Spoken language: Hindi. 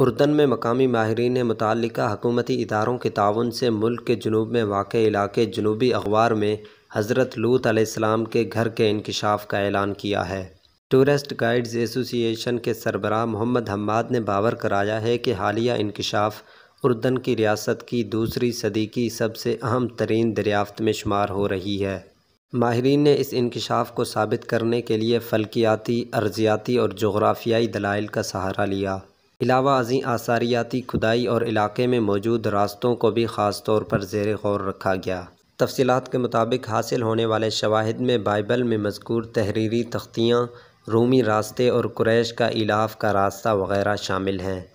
उर्दन में मकामी माहरीन ने मुतल हकूमती इदारों के ताउन से मुल्क के जनूब में वाक़ इलाके जनूबी अखबार में हज़रत लूत आसमाम के घर के इंकशाफ का ऐलान किया है टूरिस्ट गाइड्स एसोसिएशन के सरबरा मोहम्मद हम्माद ने बावर कराया है कि हालिया इंकशाफ उर्दन की रियासत की दूसरी सदी की सबसे अहम तरीन दरियाफ्त में शुमार हो रही है माहरीन ने इस इंकशाफ को साबित करने के लिए फलकियाती अर्जियाती और जोग्राफियाई दलाइल का सहारा लिया अलावा अजी आसारियाती खुदाई और इलाके में मौजूद रास्तों को भी ख़ास तौर पर जेर गौर रखा गया तफसीत के मुताबिक हासिल होने वाले शवाहद में बाइबल में मजकूर तहरीरी तख्तियाँ रूमी रास्ते और क्रैश का इलाफ का रास्ता वगैरह शामिल हैं